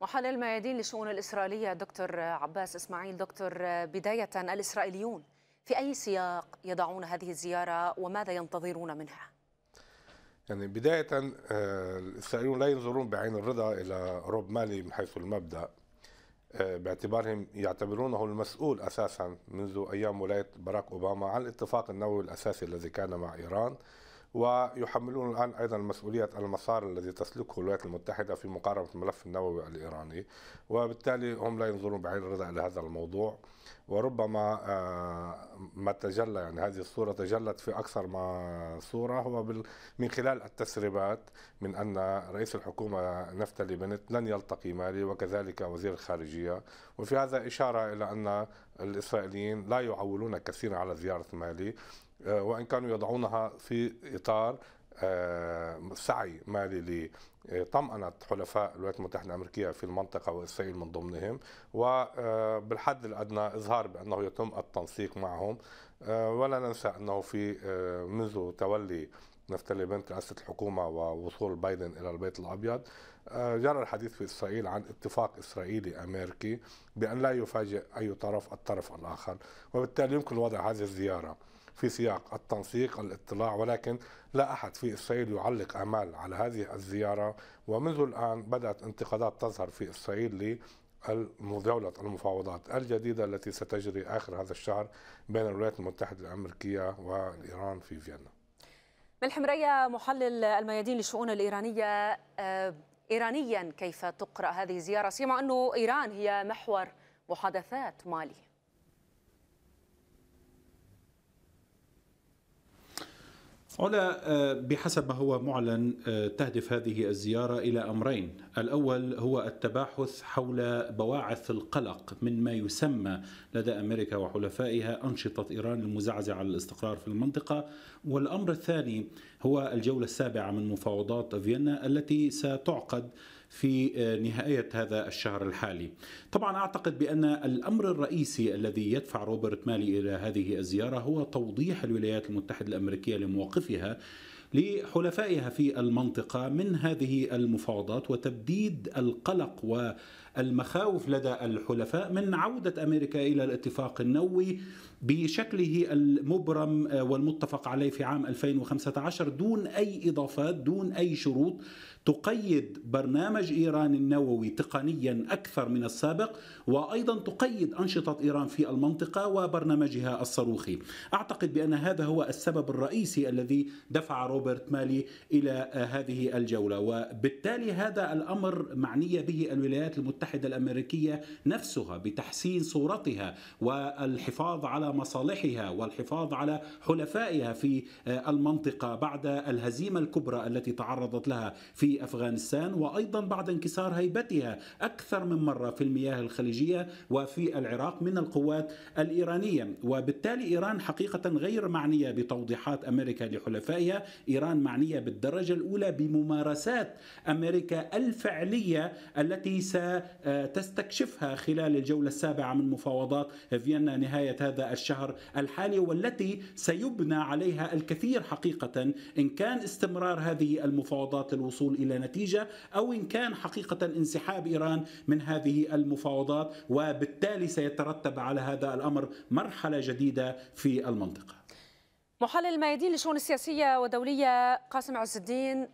Speaker 1: محلل ميادين للشؤون الإسرائيلية دكتور عباس إسماعيل دكتور بداية الإسرائيليون في أي سياق يضعون هذه الزيارة وماذا ينتظرون منها؟
Speaker 7: يعني بداية آه، الإسرائيليون لا ينظرون بعين الرضا إلى روب مالي من حيث المبدأ آه، باعتبارهم يعتبرونه المسؤول أساسا منذ أيام ولاية باراك أوباما عن الاتفاق النووي الأساسي الذي كان مع إيران ويحملون الآن أيضا مسؤولية المسار الذي تسلكه الولايات المتحدة في مقاربة الملف النووي الإيراني وبالتالي هم لا ينظرون بعين الرضا إلى هذا الموضوع وربما آه، ما تجلى يعني هذه الصورة تجلت في أكثر ما صورة هو من خلال التسريبات من أن رئيس الحكومة نفتلي بنت لن يلتقي مالي وكذلك وزير الخارجية وفي هذا إشارة إلى أن الإسرائيليين لا يعولون كثيرا على زيارة مالي آه، وإن كانوا يضعونها في إطار آه، سعي مالي إيه، طمأنت حلفاء الولايات المتحدة الأمريكية في المنطقة وإسرائيل من ضمنهم وبالحد آه، الأدنى إظهار بأنه يتم التنسيق معهم آه، ولا ننسى أنه في آه، منذ تولي نفتالي بنت رئاسة الحكومة ووصول بايدن إلى البيت الأبيض جرى الحديث في إسرائيل عن اتفاق إسرائيلي أمريكي بأن لا يفاجئ أي طرف الطرف الآخر وبالتالي يمكن وضع هذه الزيارة في سياق التنسيق الاطلاع ولكن لا أحد في إسرائيل يعلق أمال على هذه الزيارة ومنذ الآن بدأت انتقادات تظهر في إسرائيل جولة المفاوضات الجديدة التي ستجري آخر هذا الشهر بين الولايات المتحدة الأمريكية وإيران في فيينا
Speaker 1: ملحم ريا محلل الميادين للشؤون الإيرانية آه، إيرانيا كيف تقرأ هذه الزيارة سيما أنه إيران هي محور محادثات مالي
Speaker 10: علا آه، بحسب ما هو معلن آه، تهدف هذه الزيارة إلى أمرين الأول هو التباحث حول بواعث القلق من ما يسمى لدى أمريكا وحلفائها أنشطة إيران المزعزعة على الاستقرار في المنطقة والأمر الثاني هو الجولة السابعة من مفاوضات فيينا التي ستعقد في آه، نهاية هذا الشهر الحالي طبعا أعتقد بأن الأمر الرئيسي الذي يدفع روبرت مالي إلى هذه الزيارة هو توضيح الولايات المتحدة الأمريكية لمواقفها لحلفائها في المنطقة من هذه المفاوضات وتبديد القلق المخاوف لدى الحلفاء من عودة أمريكا إلى الاتفاق النووي بشكله المبرم آه، والمتفق عليه في عام 2015 دون أي إضافات دون أي شروط تقيد برنامج إيران النووي تقنيا أكثر من السابق وأيضا تقيد أنشطة إيران في المنطقة وبرنامجها الصاروخي أعتقد بأن هذا هو السبب الرئيسي الذي دفع روبرت مالي إلى آه، هذه الجولة وبالتالي هذا الأمر معنية به الولايات المتحدة المتحدة الأمريكية نفسها بتحسين صورتها والحفاظ على مصالحها والحفاظ على حلفائها في آه، المنطقة بعد الهزيمة الكبرى التي تعرضت لها في أفغانستان وأيضا بعد انكسار هيبتها أكثر من مرة في المياه الخليجية وفي العراق من القوات الإيرانية وبالتالي إيران حقيقة غير معنية بتوضيحات أمريكا لحلفائها إيران معنية بالدرجة الأولى بممارسات أمريكا الفعلية التي آه، تستكشفها خلال الجولة السابعة من مفاوضات فيينا نهاية هذا الشهر الحالي والتي سيبنى عليها الكثير حقيقة إن كان استمرار هذه المفاوضات للوصول إلى نتيجة أو إن كان حقيقة انسحاب إيران من هذه المفاوضات وبالتالي سيترتب على هذا الأمر مرحلة جديدة في المنطقة
Speaker 1: محلل الميادين للشؤون السياسية والدولية قاسم عز الدين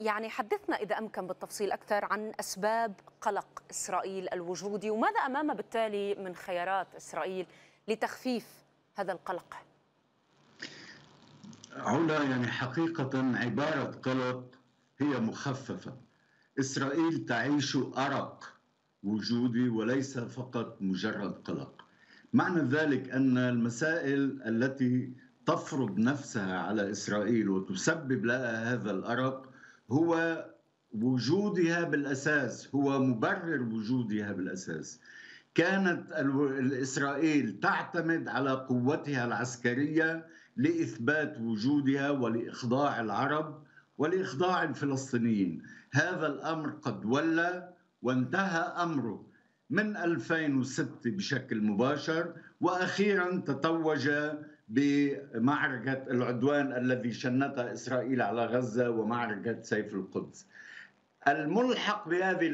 Speaker 1: يعني حدثنا إذا أمكن بالتفصيل أكثر عن أسباب قلق إسرائيل الوجودي وماذا أمام بالتالي من خيارات إسرائيل لتخفيف هذا القلق
Speaker 11: علا يعني حقيقة عبارة قلق هي مخففة إسرائيل تعيش أرق وجودي وليس فقط مجرد قلق معنى ذلك أن المسائل التي تفرض نفسها على إسرائيل وتسبب لها هذا الأرق هو وجودها بالاساس هو مبرر وجودها بالاساس كانت اسرائيل تعتمد على قوتها العسكريه لاثبات وجودها ولاخضاع العرب ولاخضاع الفلسطينيين هذا الامر قد ولى وانتهى امره من 2006 بشكل مباشر واخيرا تتوج بمعركة العدوان الذي شنتها إسرائيل على غزة ومعركة سيف القدس الملحق بهذه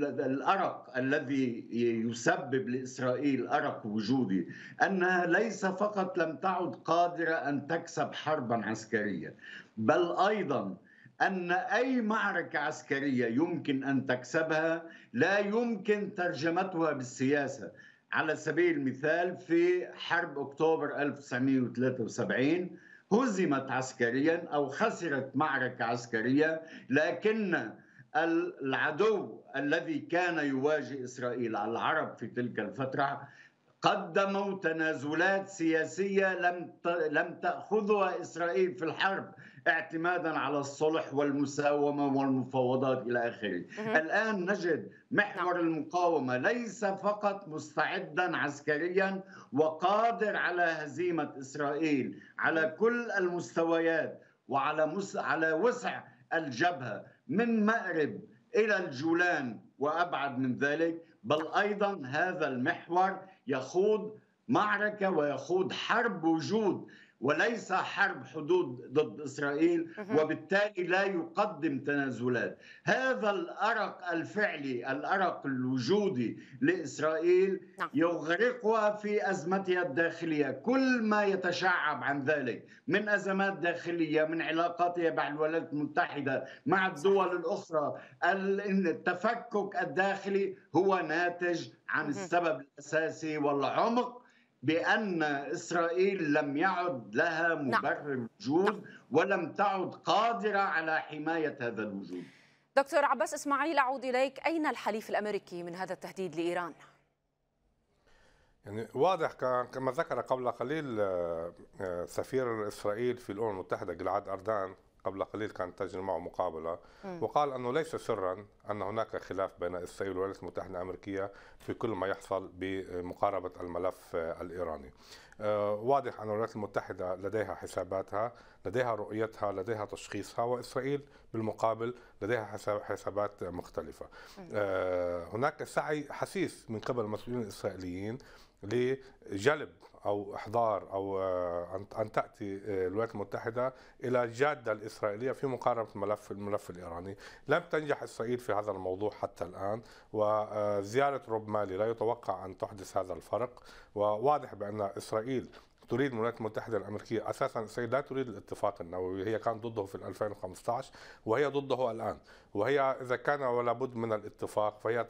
Speaker 11: الأرق الذي يسبب لإسرائيل أرق وجودي أنها ليس فقط لم تعد قادرة أن تكسب حربا عسكرية بل أيضا أن أي معركة عسكرية يمكن أن تكسبها لا يمكن ترجمتها بالسياسة على سبيل المثال في حرب أكتوبر 1973 هزمت عسكريا أو خسرت معركة عسكرية لكن العدو الذي كان يواجه إسرائيل العرب في تلك الفترة قدموا تنازلات سياسية لم لم تأخذها إسرائيل في الحرب اعتمادا على الصلح والمساومة والمفاوضات إلى آخره الآن نجد محور نعم. المقاومة ليس فقط مستعدا عسكريا وقادر على هزيمة إسرائيل على كل المستويات وعلى مس... على وسع الجبهة من مأرب إلى الجولان وأبعد من ذلك بل أيضا هذا المحور يخوض معركة ويخوض حرب وجود وليس حرب حدود ضد اسرائيل وبالتالي لا يقدم تنازلات هذا الارق الفعلي الارق الوجودي لاسرائيل نعم. يغرقها في ازمتها الداخليه كل ما يتشعب عن ذلك من ازمات داخليه من علاقاتها مع الولايات المتحده مع الدول الاخرى التفكك الداخلي هو ناتج عن السبب الاساسي والعمق بأن إسرائيل لم يعد لها نعم. مبرر وجود ولم تعد قادرة على حماية هذا الوجود
Speaker 1: دكتور عباس إسماعيل أعود إليك أين الحليف الأمريكي من هذا التهديد لإيران؟
Speaker 7: يعني واضح كما ذكر قبل قليل آه، آه، سفير إسرائيل في الأمم المتحدة جلعاد أردان قبل قليل كانت تجري معه مقابلة م. وقال أنه ليس سرا أن هناك خلاف بين إسرائيل والولايات المتحدة الأمريكية في كل ما يحصل بمقاربة الملف الإيراني آه، واضح أن الولايات المتحدة لديها حساباتها لديها رؤيتها لديها تشخيصها وإسرائيل بالمقابل لديها حسابات مختلفة آه، هناك سعي حسيس من قبل المسؤولين الإسرائيليين لجلب او احضار او آه، ان تاتي آه، الولايات المتحده الى الجاده الاسرائيليه في مقاربه الملف الملف الايراني، لم تنجح اسرائيل في هذا الموضوع حتى الان وزياره آه، روب مالي لا يتوقع ان تحدث هذا الفرق وواضح بان اسرائيل تريد الولايات المتحدة الأمريكية أساسا السيد لا تريد الاتفاق النووي هي كانت ضده في 2015 وهي ضده الآن وهي إذا كان ولا بد من الاتفاق فهي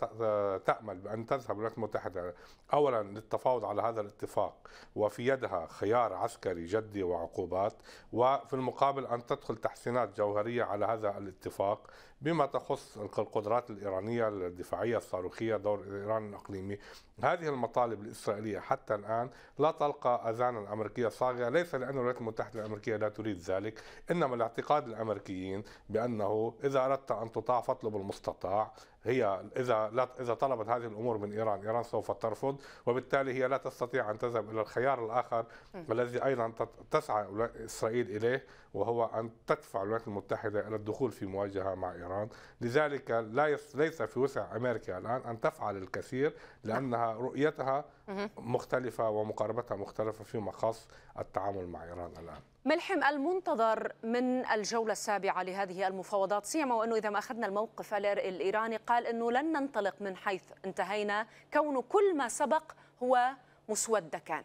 Speaker 7: تأمل بأن تذهب الولايات المتحدة أولا للتفاوض على هذا الاتفاق وفي يدها خيار عسكري جدي وعقوبات وفي المقابل أن تدخل تحسينات جوهرية على هذا الاتفاق بما تخص القدرات الإيرانية الدفاعية الصاروخية دور إيران الإقليمي هذه المطالب الإسرائيلية حتى الآن لا تلقى أذانا أمريكية صاغية ليس لأن الولايات المتحدة الأمريكية لا تريد ذلك إنما الاعتقاد الأمريكيين بأنه إذا أردت أن تطاع فاطلب المستطاع هي اذا لا اذا طلبت هذه الامور من ايران، ايران سوف ترفض وبالتالي هي لا تستطيع ان تذهب الى الخيار الاخر م. الذي ايضا تسعى اسرائيل اليه وهو ان تدفع الولايات المتحده الى الدخول في مواجهه مع ايران، لذلك لا ليس في وسع امريكا الان ان تفعل الكثير لانها رؤيتها مختلفة ومقاربتها مختلفة فيما خاص التعامل مع إيران الآن
Speaker 1: ملحم المنتظر من الجولة السابعة لهذه المفاوضات سيما وأنه إذا ما أخذنا الموقف الإيراني قال أنه لن ننطلق من حيث انتهينا كون كل ما سبق هو مسودة كان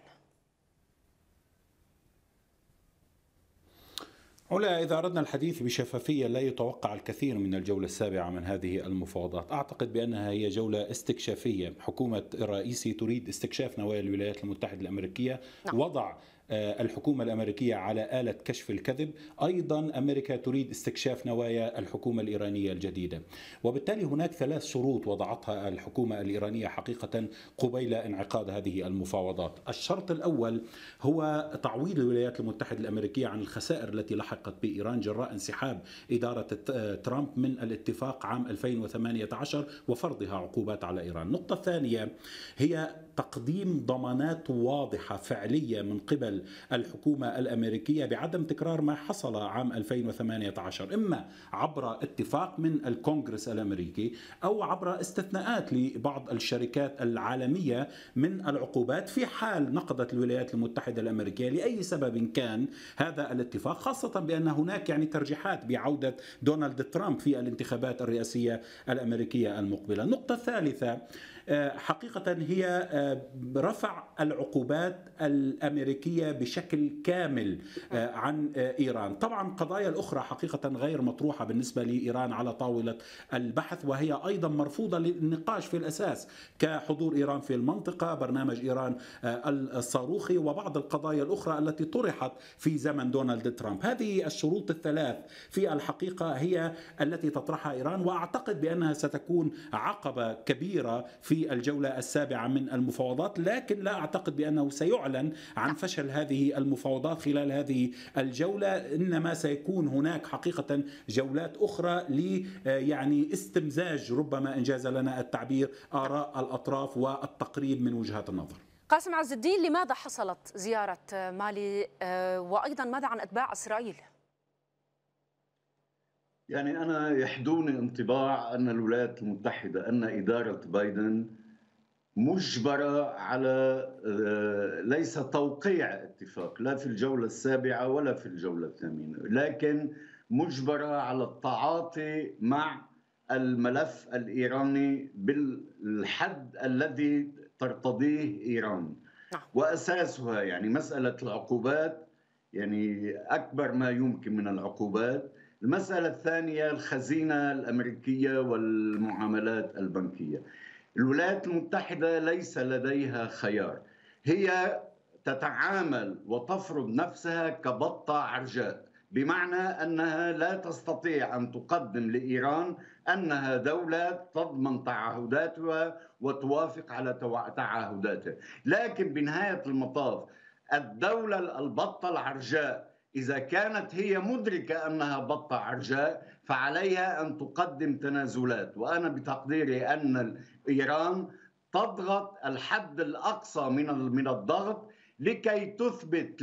Speaker 10: علا إذا أردنا الحديث بشفافية لا يتوقع الكثير من الجولة السابعة من هذه المفاوضات أعتقد بأنها هي جولة استكشافية حكومة الرئيسي تريد استكشاف نوايا الولايات المتحدة الأمريكية نعم. وضع آه، الحكومة الأمريكية على آلة كشف الكذب أيضا أمريكا تريد استكشاف نوايا الحكومة الإيرانية الجديدة وبالتالي هناك ثلاث شروط وضعتها الحكومة الإيرانية حقيقة قبيل انعقاد هذه المفاوضات الشرط الأول هو تعويض الولايات المتحدة الأمريكية عن الخسائر التي لحقت بإيران جراء انسحاب إدارة ترامب من الاتفاق عام 2018 وفرضها عقوبات على إيران النقطة الثانية هي تقديم ضمانات واضحة فعلية من قبل الحكومة الأمريكية بعدم تكرار ما حصل عام 2018 إما عبر اتفاق من الكونغرس الأمريكي أو عبر استثناءات لبعض الشركات العالمية من العقوبات في حال نقضت الولايات المتحدة الأمريكية لأي سبب كان هذا الاتفاق خاصة بأن هناك يعني ترجيحات بعودة دونالد ترامب في الانتخابات الرئاسية الأمريكية المقبلة النقطة الثالثة آه، حقيقة هي آه، رفع العقوبات الأمريكية بشكل كامل آه، عن إيران طبعا قضايا الأخرى حقيقة غير مطروحة بالنسبة لإيران على طاولة البحث وهي أيضا مرفوضة للنقاش في الأساس كحضور إيران في المنطقة برنامج إيران الصاروخي وبعض القضايا الأخرى التي طرحت في زمن دونالد ترامب هذه الشروط الثلاث في الحقيقة هي التي تطرحها إيران وأعتقد بأنها ستكون عقبة كبيرة في في الجولة السابعة من المفاوضات لكن لا أعتقد بأنه سيعلن عن فشل هذه المفاوضات خلال هذه الجولة إنما سيكون هناك حقيقة جولات أخرى لي آه، يعني استمزاج ربما إن جاز لنا التعبير آراء الأطراف والتقريب من وجهات النظر
Speaker 1: قاسم عز الدين لماذا حصلت زيارة مالي آه، وأيضا ماذا عن أتباع إسرائيل؟
Speaker 11: يعني أنا يحدوني انطباع أن الولايات المتحدة أن إدارة بايدن مجبرة على آه، ليس توقيع اتفاق لا في الجولة السابعة ولا في الجولة الثامنة لكن مجبرة على التعاطي مع الملف الإيراني بالحد الذي ترتضيه إيران نعم. وأساسها يعني مسألة العقوبات يعني أكبر ما يمكن من العقوبات المسألة الثانية الخزينة الأمريكية والمعاملات البنكية الولايات المتحدة ليس لديها خيار هي تتعامل وتفرض نفسها كبطة عرجاء بمعنى أنها لا تستطيع أن تقدم لإيران أنها دولة تضمن تعهداتها وتوافق على تعهداتها لكن بنهاية المطاف الدولة البطة العرجاء إذا كانت هي مدركة أنها بطة عرجاء فعليها أن تقدم تنازلات وأنا بتقديري أن إيران تضغط الحد الأقصى من من الضغط لكي تثبت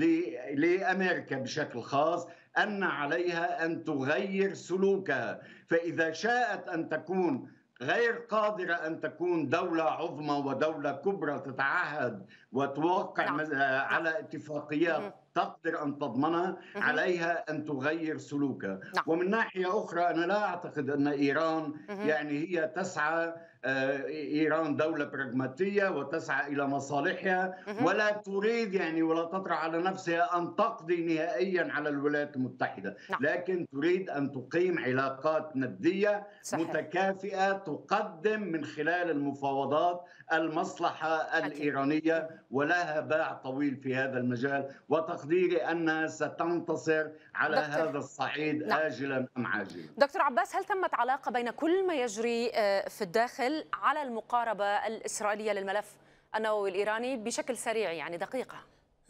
Speaker 11: لأمريكا بشكل خاص أن عليها أن تغير سلوكها فإذا شاءت أن تكون غير قادرة أن تكون دولة عظمى ودولة كبرى تتعهد وتوقع نعم. على اتفاقيات تقدر ان تضمنها عليها ان تغير سلوكها نعم. ومن ناحيه اخرى انا لا اعتقد ان ايران يعني هي تسعى آه، ايران دوله براغماتيه وتسعى الى مصالحها ولا تريد يعني ولا تطرح على نفسها ان تقضي نهائيا على الولايات المتحده، نعم. لكن تريد ان تقيم علاقات نديه صحيح. متكافئه تقدم من خلال المفاوضات المصلحه الايرانيه ولها باع طويل في هذا المجال وتقديري انها ستنتصر على دكتور. هذا الصعيد نعم. آجلا أم عاجلا
Speaker 1: دكتور عباس هل تمت علاقة بين كل ما يجري آه، في الداخل على المقاربة الإسرائيلية للملف النووي الإيراني بشكل سريع يعني دقيقة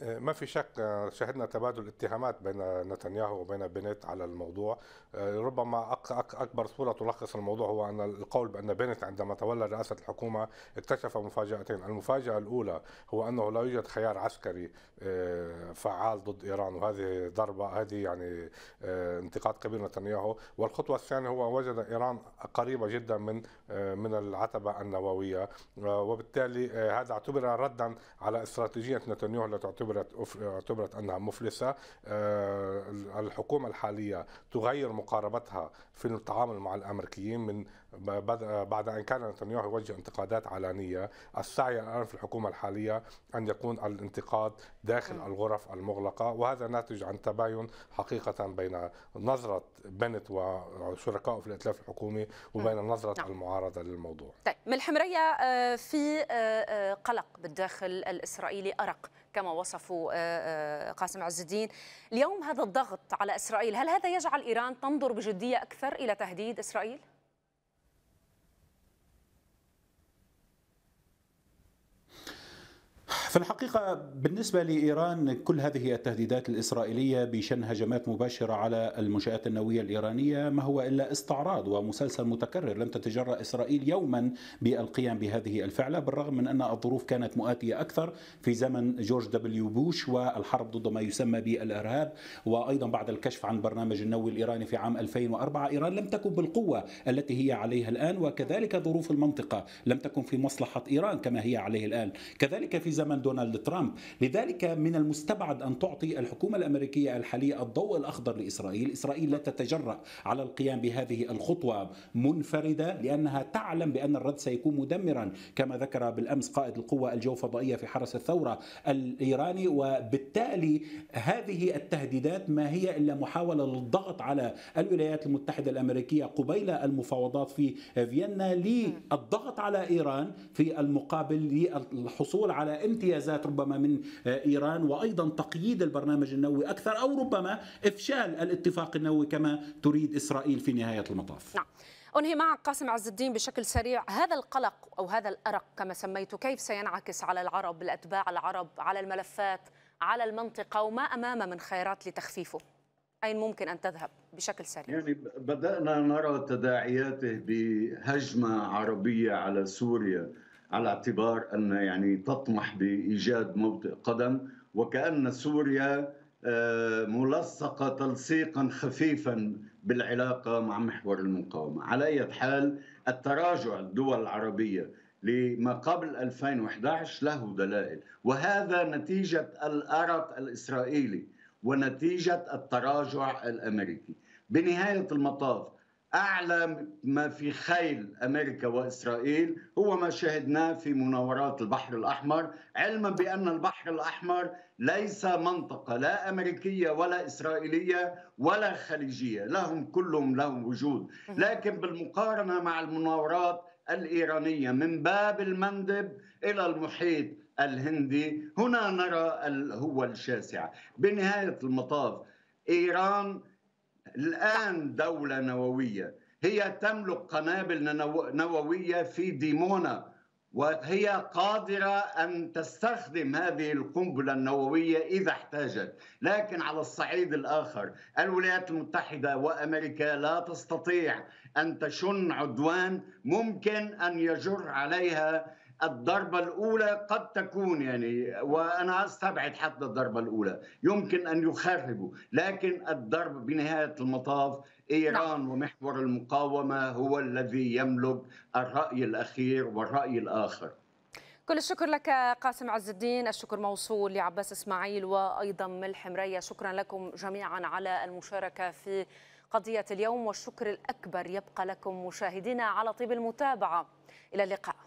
Speaker 7: آه، ما في شك آه، شهدنا تبادل اتهامات بين نتنياهو وبين بنت على الموضوع آه، ربما اكبر صوره تلخص الموضوع هو ان القول بان بنت عندما تولى رئاسه الحكومه اكتشف مفاجاتين المفاجاه الاولى هو انه لا يوجد خيار عسكري فعال ضد ايران وهذه ضربه هذه يعني انتقاد كبير نتنياهو والخطوه الثانيه هو وجد ايران قريبه جدا من من العتبه النوويه وبالتالي هذا اعتبر ردا على استراتيجيه نتنياهو التي تعتبر اعتبرت اعتبرت انها مفلسه آه، الحكومه الحاليه تغير مقاربتها في التعامل مع الامريكيين من بعد ان كان نتنياهو يوجه انتقادات علانيه السعي الان في الحكومه الحاليه ان يكون الانتقاد داخل الغرف المغلقه وهذا ناتج عن تباين حقيقه بين نظره بنت وشركائه في الائتلاف الحكومي وبين نظره نعم. المعارضه للموضوع.
Speaker 1: طيب من الحمريه آه، في آه، قلق بالداخل الاسرائيلي ارق كما وصفوا آه، آه، قاسم عز الدين اليوم هذا الضغط على إسرائيل هل هذا يجعل إيران تنظر بجدية أكثر إلى تهديد إسرائيل؟
Speaker 10: في الحقيقة بالنسبة لإيران كل هذه التهديدات الإسرائيلية بشن هجمات مباشرة على المنشآت النووية الإيرانية ما هو إلا استعراض ومسلسل متكرر لم تتجرأ إسرائيل يوما بالقيام بهذه الفعلة بالرغم من أن الظروف كانت مؤاتية أكثر في زمن جورج دبليو بوش والحرب ضد ما يسمى بالإرهاب وأيضا بعد الكشف عن برنامج النووي الإيراني في عام 2004 إيران لم تكن بالقوة التي هي عليها الآن وكذلك ظروف المنطقة لم تكن في مصلحة إيران كما هي عليه الآن كذلك في زمن دونالد ترامب لذلك من المستبعد أن تعطي الحكومة الأمريكية الحالية الضوء الأخضر لإسرائيل إسرائيل لا تتجرأ على القيام بهذه الخطوة منفردة لأنها تعلم بأن الرد سيكون مدمرا كما ذكر بالأمس قائد القوة الجوفضائية في حرس الثورة الإيراني وبالتالي هذه التهديدات ما هي إلا محاولة للضغط على الولايات المتحدة الأمريكية قبيل المفاوضات في فيينا للضغط على إيران في المقابل للحصول على امتيازات ربما من آه، ايران وايضا تقييد البرنامج النووي اكثر او ربما افشال الاتفاق النووي كما تريد اسرائيل في نهايه المطاف.
Speaker 1: نعم. انهي معك قاسم عز الدين بشكل سريع هذا القلق او هذا الارق كما سميته كيف سينعكس على العرب الاتباع العرب على الملفات على المنطقه وما امام من خيارات لتخفيفه؟ أين ممكن أن تذهب بشكل سريع؟ يعني
Speaker 11: بدأنا نرى تداعياته بهجمة عربية على سوريا على اعتبار ان يعني تطمح بايجاد موطئ قدم وكان سوريا آه، ملصقه تلصيقا خفيفا بالعلاقه مع محور المقاومه، على اي حال التراجع الدول العربيه لما قبل 2011 له دلائل وهذا نتيجه الارق الاسرائيلي ونتيجه التراجع الامريكي. بنهايه المطاف اعلى ما في خيل امريكا واسرائيل هو ما شاهدناه في مناورات البحر الاحمر علما بان البحر الاحمر ليس منطقه لا امريكيه ولا اسرائيليه ولا خليجيه لهم كلهم لهم وجود لكن بالمقارنه مع المناورات الايرانيه من باب المندب الى المحيط الهندي هنا نرى الهوه الشاسعه بنهايه المطاف ايران الآن دولة نووية هي تملك قنابل نووية في ديمونا وهي قادرة أن تستخدم هذه القنبلة النووية إذا احتاجت لكن على الصعيد الآخر الولايات المتحدة وأمريكا لا تستطيع أن تشن عدوان ممكن أن يجر عليها الضربة الأولى قد تكون يعني وأنا أستبعد حتى الضربة الأولى يمكن أن يخربوا لكن الضرب بنهاية المطاف إيران نعم. ومحور المقاومة هو الذي يملك الرأي الأخير والرأي الآخر
Speaker 1: كل الشكر لك قاسم عز الدين الشكر موصول لعباس إسماعيل وأيضا ملح مرية شكرا لكم جميعا على المشاركة في قضية اليوم والشكر الأكبر يبقى لكم مشاهدينا على طيب المتابعة إلى اللقاء